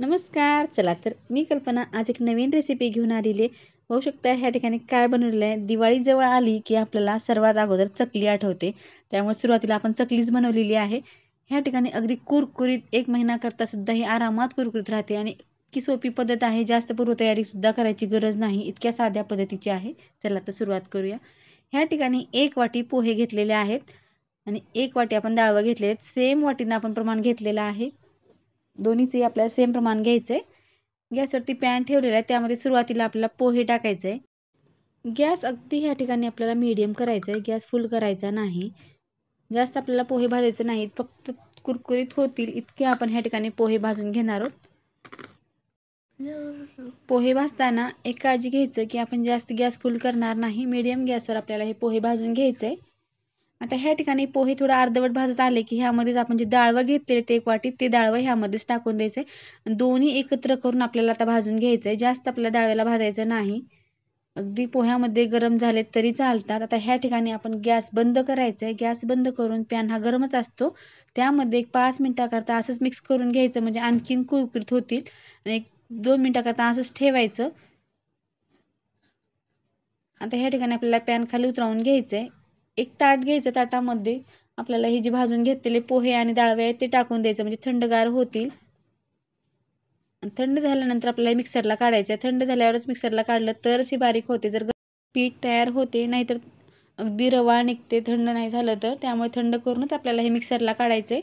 नमस्कार चला तर मी कल्पना आज एक नवीन रेसिपी घेऊन आलेली आहे होऊ शकता ह्या ठिकाणी काय बनवलेलं आहे दिवाळी जवळ आली की आपल्याला सर्वात अगोदर चकली आठवते त्यामुळे सुरुवातीला आपण चकलीच बनवलेली आहे ह्या ठिकाणी अगदी कुरकुरीत एक करता सुद्धा ही आरामात कुरकुरीत राहते आणि इतकी सोपी पद्धत आहे जास्त पूर्वतयारीसुद्धा करायची गरज नाही इतक्या साध्या पद्धतीची आहे चला तर सुरुवात करूया ह्या ठिकाणी एक वाटी पोहे घेतलेले आहेत आणि एक वाटी आपण डाळवं घेतले आहेत सेम वाटीनं आपण प्रमाण घेतलेलं आहे दोन्हीचे आपल्याला सेम प्रमाण घ्यायचं आहे गॅसवरती पॅन ठेवलेला आहे त्यामध्ये सुरुवातीला आपल्याला पोहे टाकायचे आहे गॅस अगदी ह्या ठिकाणी आपल्याला मीडियम करायचं आहे गॅस फुल करायचा नाही जास्त आपल्याला पोहे भाजायचे नाहीत फक्त कुरकुरीत होतील इतके आपण ह्या ठिकाणी पोहे भाजून घेणार आहोत पोहे भाजताना एक काळजी घ्यायचं की आपण जास्त गॅस फुल करणार नाही मीडियम गॅसवर आपल्याला हे पोहे भाजून घ्यायचे आहे आता ह्या ठिकाणी पोहे थोडं अर्धवट भाजत आले की ह्यामध्येच आपण जे डाळवं घेतले ते एक वाटी ते डाळवं ह्यामध्येच टाकून द्यायचं आहे दोन्ही एकत्र करून आपल्याला आता भाजून घ्यायचं आहे जास्त आपल्याला डाळव्याला भाजायचं नाही अगदी पोह्यामध्ये गरम झाले तरी चालतात आता ह्या ठिकाणी आपण गॅस बंद करायचं आहे गॅस बंद करून पॅन हा गरमच असतो त्यामध्ये एक पाच मिनटाकरता असंच मिक्स करून घ्यायचं म्हणजे आणखीन कुरकुरीत होतील आणि एक दोन मिनटाकरता असंच ठेवायचं आता ह्या ठिकाणी आपल्याला पॅन खाली उतरवून घ्यायचं आहे एक ताट घ्यायचं ताटामध्ये आपल्याला हे जे भाजून घेतलेले पोहे आणि डाळवे आहेत ते टाकून द्यायचं म्हणजे थंडगार होतील थंड झाल्यानंतर आपल्याला मिक्सरला काढायचं थंड झाल्यावरच मिक्सरला काढलं तरच हे बारीक होते जर पीठ तयार होते नाहीतर अगदी रवा निघते थंड नाही झालं तर त्यामुळे थंड करूनच आपल्याला हे मिक्सरला काढायचे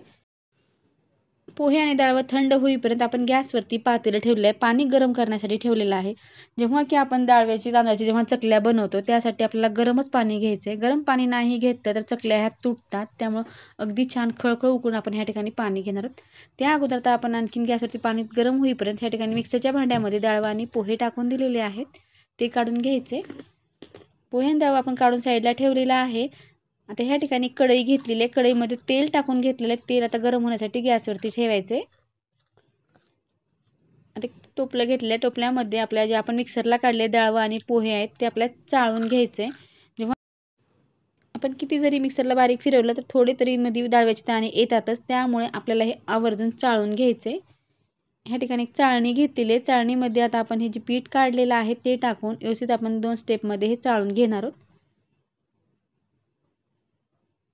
पोहे आणि डाळ थंड होईपर्यंत आपण गॅसवरती पातेलं ठेवलं आहे पाणी गरम करण्यासाठी ठेवलेलं आहे जेव्हा की आपण डाळव्याची तांदळाची जेव्हा चकल्या बनवतो त्यासाठी आपल्याला गरमच पाणी घ्यायचं आहे गरम पाणी नाही घेतलं तर चकल्या ह्या तुटतात त्यामुळं अगदी छान खळखळ उकळून आपण ह्या ठिकाणी पाणी घेणार आहोत त्या अगोदर तर आपण आणखीन गॅसवरती पाणी गरम होईपर्यंत ह्या ठिकाणी मिक्सरच्या भांड्यामध्ये डाळ आणि पोहे टाकून दिलेले आहेत ते काढून घ्यायचे पोहे आणि डाळ आपण काढून साईडला ठेवलेला आहे आता ह्या ठिकाणी कढई घेतलेली आहे कढईमध्ये तेल टाकून घेतलेलं आहे तेल आता गरम होण्यासाठी गॅसवरती ठेवायचं आहे आता टोपलं घेतलं आहे टोपल्यामध्ये आपल्या जे आपण मिक्सरला काढले डाळवं आणि पोहे आहेत ते आपल्या चाळून घ्यायचे जेव्हा आपण किती जरी मिक्सरला बारीक फिरवलं तर थोडे तरी मध्ये डाळव्याची दाणे येतातच त्यामुळे आपल्याला हे आवर्जून चाळून घ्यायचे ह्या ठिकाणी चाळणी घेतलेली आहे चाळणीमध्ये आता आपण हे जे पीठ काढलेलं आहे ते टाकून व्यवस्थित आपण दोन स्टेपमध्ये हे चाळून घेणार आहोत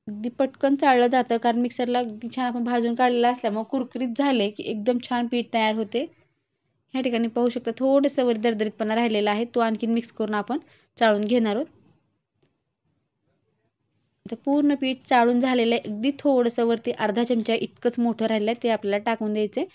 अगदी पटकन चाळलं जातं कारण मिक्सरला अगदी छान आपण भाजून काढलेलं असल्यामुळे कुरकुरीत झाले की एकदम छान पीठ तयार होते ह्या ठिकाणी पाहू शकता थोडंसं वर दरदरीतपणा राहिलेला आहे तो आणखीन मिक्स करून आपण चाळून घेणार आहोत आता पूर्ण पीठ चाळून झालेलं आहे अगदी थोडस वरती अर्धा चमचा इतकंच मोठं राहिलं आहे ते आपल्याला टाकून द्यायचे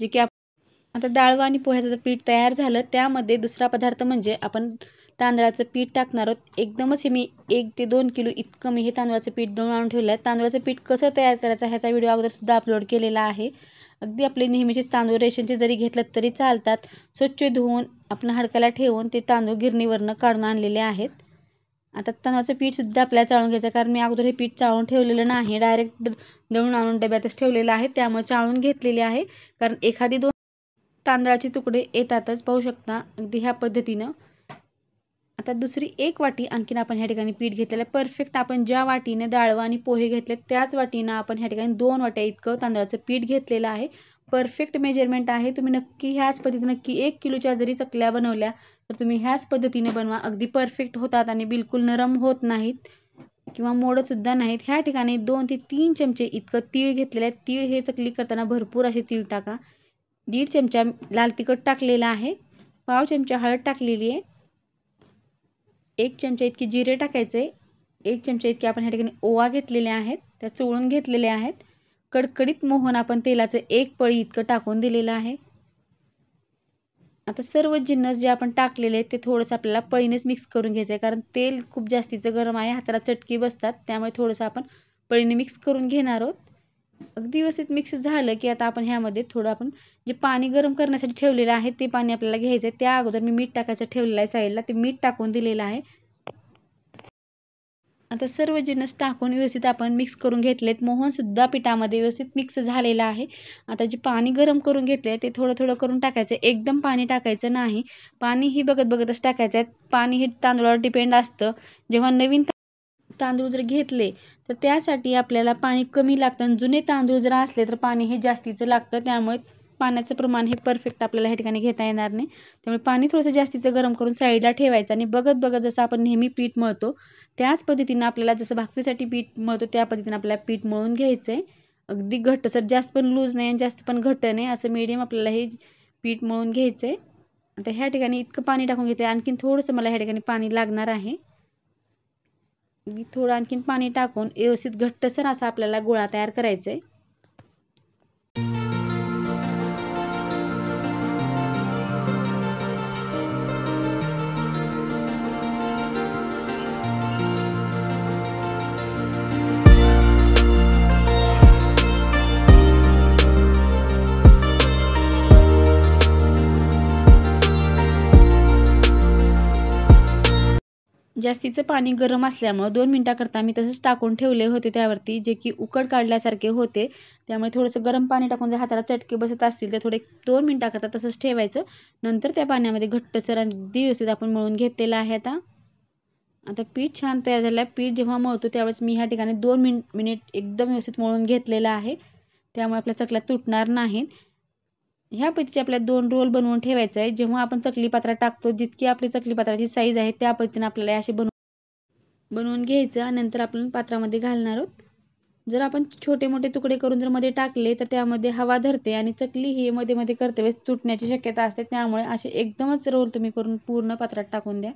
जे की आता डाळवा आणि पोह्याचं पीठ तयार झालं त्यामध्ये दुसरा पदार्थ म्हणजे आपण तांदळाचं पीठ टाकणार आहोत एकदमच हे मी एक ते दोन किलो इतकं मी हे तांदळाचं पीठ दळून आणून ठेवलं आहे तांदळाचं पीठ कसं तयार करायचं ह्याचा व्हिडिओ अगोदरसुद्धा अपलोड केलेला आहे अगदी आपले नेहमीचेच तांदूळ रेशनचे जरी घेतलं तरी चालतात स्वच्छ धुवून आपण हडकायला ठेवून ते तांदूळ गिरणीवरनं काढून आणलेले आहेत आता तांदळाचं पीठसुद्धा आपल्याला चाळून घ्यायचं कारण मी अगोदर हे पीठ चाळून ठेवलेलं नाही डायरेक्ट दळून आणून डब्यातच ठेवलेलं आहे त्यामुळे चाळून घेतलेले आहे कारण एखादी दोन तांदळाचे तुकडे येतातच पाहू शकता अगदी ह्या पद्धतीनं आता दुसरी एक वाटी आणखीन आपण ह्या ठिकाणी पीठ घेतलेलं आहे परफेक्ट आपण ज्या वाटीने डाळवा आणि पोहे घेतले त्याच वाटीनं आपण ह्या ठिकाणी दोन वाट्या इतकं तांदळाचं पीठ घेतलेलं आहे परफेक्ट मेजरमेंट आहे तुम्ही नक्की ह्याच पद्धतीने नक्की एक किलोच्या जरी चकल्या बनवल्या तर तुम्ही ह्याच पद्धतीने बनवा अगदी परफेक्ट होतात आणि बिलकुल नरम होत नाहीत किंवा सुद्धा नाहीत ह्या ठिकाणी दोन ते तीन चमचे इतकं तीळ घेतलेलं आहे तीळ हे चकली करताना भरपूर असे तीळ टाका दीड चमचा लाल तिखट टाकलेला आहे पाव चमचा हळद टाकलेली आहे एक चमचा इतकी जिरे टाकायचे एक चमचा इतके आपण ह्या ठिकाणी ओवा घेतलेले आहेत त्या चोळून घेतलेले आहेत कडकडीत मोहन आपण तेलाचं एक पळी इतकं टाकून दिलेलं आहे आता सर्व जिन्नस जे आपण टाकलेले आहेत ते थोडंसं आपल्याला पळीनेच मिक्स करून घ्यायचं आहे कारण तेल खूप जास्तीचं गरम आहे हाताला चटकी बसतात त्यामुळे थोडंसं आपण पळीने मिक्स करून घेणार आहोत अगदी व्यवस्थित मिक्स झालं की आता आपण ह्यामध्ये थोडं आपण जे पाणी गरम करण्यासाठी ठेवलेलं आहे ते पाणी आपल्याला घ्यायचं आहे त्या अगोदर मी मीठ टाकायचं ठेवलेलं आहे साईडला ते मीठ टाकून दिलेलं आहे आता सर्व जिन्नस टाकून व्यवस्थित आपण मिक्स करून घेतलेत मोहन सुद्धा पिठामध्ये व्यवस्थित मिक्स झालेला आहे आता जे पाणी गरम करून घेतले ते थोडं थोडं करून टाकायचं एकदम पाणी टाकायचं नाही पाणी ही बघत बघतच टाकायचं आहे पाणी हे तांदूळावर डिपेंड असतं जेव्हा नवीन तांदूळ जर घेतले तर त्यासाठी आपल्याला पाणी कमी लागतं आणि जुने तांदूळ जर असले तर पाणी हे जास्तीचं लागतं त्यामुळे पाण्याचं प्रमाण हे परफेक्ट आपल्याला ह्या ठिकाणी घेता येणार नाही त्यामुळे पाणी थोडंसं जास्तीचं गरम करून साईडला ठेवायचं आणि बघत बघत जसं आपण नेहमी पीठ मळतो त्याच पद्धतीनं आपल्याला जसं भाकरीसाठी पीठ मळतो त्या पद्धतीनं आपल्याला पीठ मळून घ्यायचं आहे अगदी सर जास्त पण लूज नाही आणि जास्त पण घट्ट नाही असं मीडियम आपल्याला हे पीठ मळून घ्यायचं आहे आता ह्या ठिकाणी इतकं पाणी टाकून घेते आणखीन थोडंसं मला ह्या ठिकाणी पाणी लागणार आहे थोडं आणखीन पाणी टाकून व्यवस्थित घट्टसर असा आपल्याला गोळा तयार करायचा आहे जास्तीचं पाणी गरम असल्यामुळं दोन मिनटाकरता मी तसंच टाकून ठेवले होते त्यावरती जे की उकड काढल्यासारखे होते त्यामुळे थोडंसं गरम पाणी टाकून जर हाताला चटके बसत असतील तर थोडे दोन मिनटाकरता तसंच ठेवायचं नंतर त्या पाण्यामध्ये घट्टसर आणि व्यवस्थित आपण मळून घेतलेलं आहे आता आता पीठ छान तयार झालं आहे पीठ जेव्हा मळतो त्यावेळेस मी ह्या ठिकाणी दोन मिनट मिनिट एकदम व्यवस्थित मळून घेतलेलं आहे त्यामुळे आपल्या चकल्या तुटणार नाहीत पद्धतीचे आपल्याला दोन रोल बनवून ठेवायचा आहे जेव्हा आपण चकली पात्रा टाकतो जितकी आपली चकली पात्राची साईज आहे त्या पद्धतीने आपल्याला असे बनवून बनवून घ्यायचं आणि नंतर आपण पात्रामध्ये घालणार आहोत जर आपण छोटे मोठे तुकडे करून जर मध्ये टाकले तर त्यामध्ये हवा धरते आणि चकली ही मध्ये मध्ये करते वेळेस तुटण्याची शक्यता असते त्यामुळे असे एकदमच रोल तुम्ही करून पूर्ण पात्रात टाकून द्या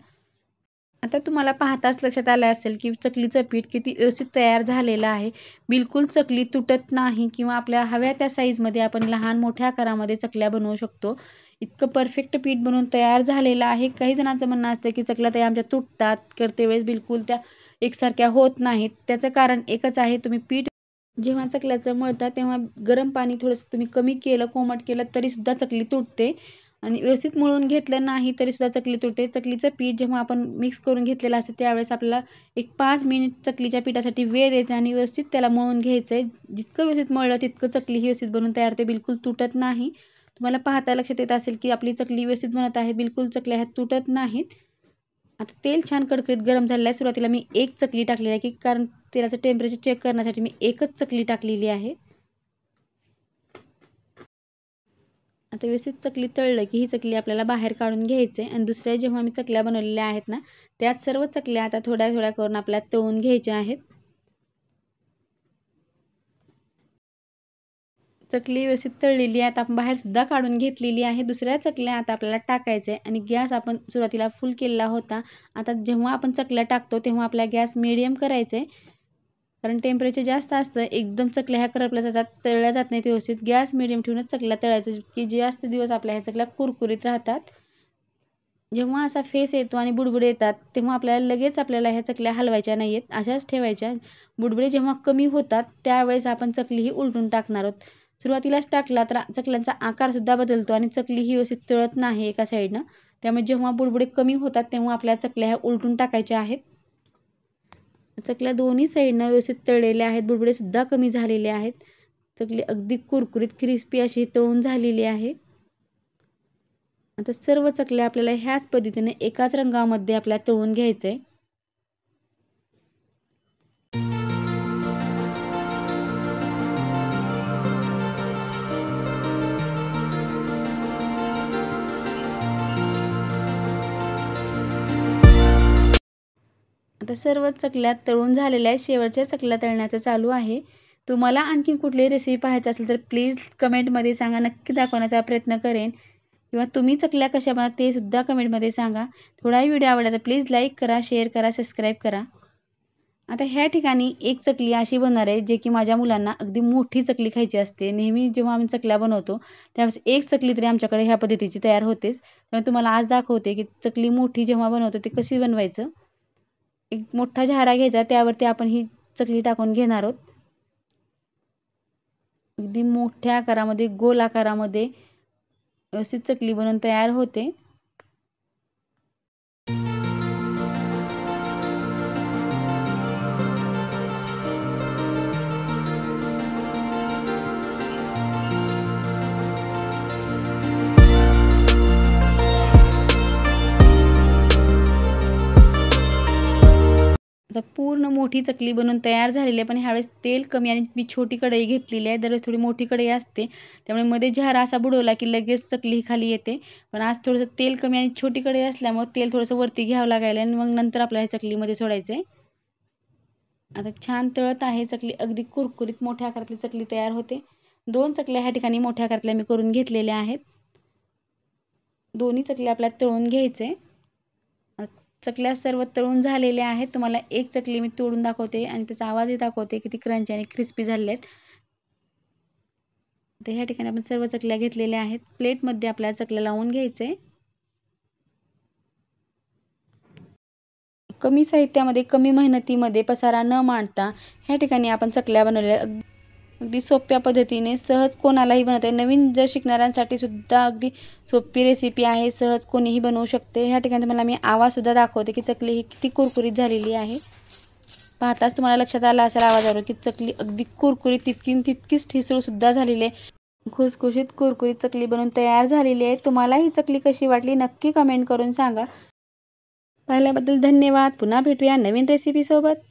आता तुम्हाला पाहताच लक्षात आलं असेल की चकलीचं पीठ किती व्यवस्थित तयार झालेलं आहे बिलकुल चकली तुटत नाही किंवा आपल्या हव्या त्या साईजमध्ये आपण लहान मोठ्या आकारामध्ये चकल्या बनवू शकतो इतकं परफेक्ट पीठ बनवून तयार झालेलं आहे काही जणांचं म्हणणं असतं की चकल्या त्या आमच्या तुटतात करते वेळेस बिलकुल त्या एकसारख्या होत नाहीत त्याचं कारण एकच आहे तुम्ही पीठ जेव्हा चकल्याचं मळतात तेव्हा गरम पाणी थोडंसं तुम्ही कमी केलं कोमट केलं तरीसुद्धा चकली तुटते आणि व्यवस्थित मळून घेतलं नाही तरी सुद्धा चकली तुटते चकलीचं पीठ जेव्हा आपण मिक्स करून घेतलेलं असतं त्यावेळेस आपल्याला एक पाच मिनिट चकलीच्या पिठासाठी वेळ द्यायचा आणि व्यवस्थित त्याला मळून घ्यायचं आहे जितकं व्यवस्थित मळलं तितकं चकली ही व्यवस्थित बनून तयार होते बिलकुल तुटत नाही तुम्हाला पाहता लक्षात येत असेल की आपली चकली व्यवस्थित बनत आहे बिलकुल चकल्या आहेत तुटत नाहीत आता तेल छान कडकडीत गरम झालेलं आहे सुरुवातीला मी एक चकली टाकलेली आहे की कारण तेलाचं टेम्परेचर चेक करण्यासाठी मी एकच चकली टाकलेली आहे आता व्यवस्थित चकली तळलं की ही चकली आपल्याला बाहेर काढून घ्यायचे आणि दुसऱ्या जेव्हा मी चकल्या बनवलेल्या आहेत ना त्यात सर्व चकल्या आता थोड्या थोड्या करून आपल्या तळून घ्यायच्या आहेत चकली व्यवस्थित तळलेली आहे आता आपण सुद्धा काढून घेतलेली आहे दुसऱ्या चकल्या आता आपल्याला टाकायचे आहे आणि गॅस आपण सुरुवातीला फुल केलेला होता आता जेव्हा आपण चकल्या टाकतो तेव्हा आपला गॅस मिडियम करायचा आहे कारण टेम्परेचर जास्त असतं एकदम चकल्या ह्या करपल्या जातात तळल्या जात नाहीत व्यवस्थित गॅस मिडियम ठेवूनच चकल्या तळायचं की जास्त दिवस आपल्या ह्या चकल्या कुरकुरीत राहतात जेव्हा असा फेस येतो आणि बुडबुडे येतात तेव्हा आपल्याला लगेच आपल्याला ह्या चकल्या हलवायच्या नाही आहेत अशाच ठेवायच्या बुडबुडे जेव्हा कमी होतात त्यावेळेस आपण चकली ही उलटून टाकणार आहोत सुरुवातीलाच टाकला तर चकल्यांचा आकारसुद्धा बदलतो आणि चकली ही व्यवस्थित तळत नाही एका साईडनं त्यामुळे जेव्हा बुडबुडे कमी होतात तेव्हा आपल्या चकल्या ह्या उलटून टाकायच्या आहेत चकल्या दोन्ही साईडनं व्यवस्थित तळलेल्या आहेत बुडबुडे सुद्धा कमी झालेले आहेत चकली अगदी कुरकुरीत क्रिस्पी अशी तळून झालेली आहे आता सर्व चकल्या आपल्याला ह्याच पद्धतीने एकाच रंगामध्ये आपल्याला तळून घ्यायचं आहे आता सर्व चकल्या तळून झालेल्या आहेत शेवटच्या चकल्या तळण्याचं चालू आहे तुम्हाला आणखी कुठलीही रेसिपी पाहायचं असेल तर प्लीज कमेंटमध्ये सांगा नक्की दाखवण्याचा प्रयत्न करेन किंवा तुम्ही चकल्या कशा बनवता ते सुद्धा कमेंटमध्ये सांगा थोडाही व्हिडिओ आवडला तर प्लीज लाईक करा शेअर करा सबस्क्राईब करा आता ह्या ठिकाणी एक चकली अशी बनणार आहे जे की माझ्या मुलांना अगदी मोठी चकली खायची असते नेहमी जेव्हा आम्ही चकल्या बनवतो त्यावेळेस एक चकली तरी आमच्याकडे ह्या पद्धतीची तयार होतेच त्यामुळे तुम्हाला आज दाखवते की चकली मोठी जेव्हा बनवतो ते कशी बनवायचं एक मोठा झारा घ्यायचा त्यावरती आपण ही चकली टाकून घेणार आहोत अगदी मोठ्या आकारामध्ये गोल आकारामध्ये व्यवस्थित चकली बनवून तयार होते आता पूर्ण मोठी चकली बनून तयार झालेली आहे पण ह्यावेळेस तेल कमी आणि मी छोटी कढई घेतलेली आहे दरवेळेस थोडी मोठी कढई असते त्यामुळे मध्ये झारा असा बुडवला की लगेच चकली खाली येते पण आज थोडंसं तेल कमी आणि छोटी कढई असल्यामुळे तेल थोडंसं वरती घ्यावं लागायला आणि मग नंतर आपल्याला ह्या चकलीमध्ये सोडायचं आहे आता छान तळत आहे चकली अगदी कुरकुरीत मोठ्या आकारातली चकली तयार होते दोन चकल्या ह्या ठिकाणी मोठ्या आकारातल्या मी करून घेतलेल्या आहेत दोन्ही चकल्या आपल्याला तळून घ्यायचे चकल्या सर्व तळून झालेल्या आहेत तुम्हाला एक चकली मी तोडून दाखवते आणि त्याचा आवाजही दाखवते किती क्रंची आणि क्रिस्पी झाले आहेत तर ह्या ठिकाणी आपण सर्व चकल्या घेतलेल्या आहेत प्लेटमध्ये आपल्याला चकल्या लावून घ्यायचे कमी साहित्यामध्ये कमी मेहनतीमध्ये पसारा न मांडता ह्या ठिकाणी आपण चकल्या बनवल्या अगदी सोप्या पद्धतीने सहज कोणालाही बनवता येईल नवीन जर शिकणाऱ्यांसाठी सुद्धा अगदी सोपी रेसिपी आहे सहज कोणीही बनवू शकते ह्या ठिकाणी तुम्हाला मी आवाजसुद्धा दाखवते की चकली ही किती कुरकुरीत झालेली आहे पाहताच तुम्हाला लक्षात आला असेल आवाजावर की चकली अगदी कुरकुरीत तितकी तितकीच ठिसूळसुद्धा झालेली आहे खुसखुशीत कुरकुरीत चकली बनवून तयार झालेली आहे तुम्हाला ही चकली कशी वाटली नक्की कमेंट करून सांगा पाहिल्याबद्दल धन्यवाद पुन्हा भेटूया नवीन रेसिपीसोबत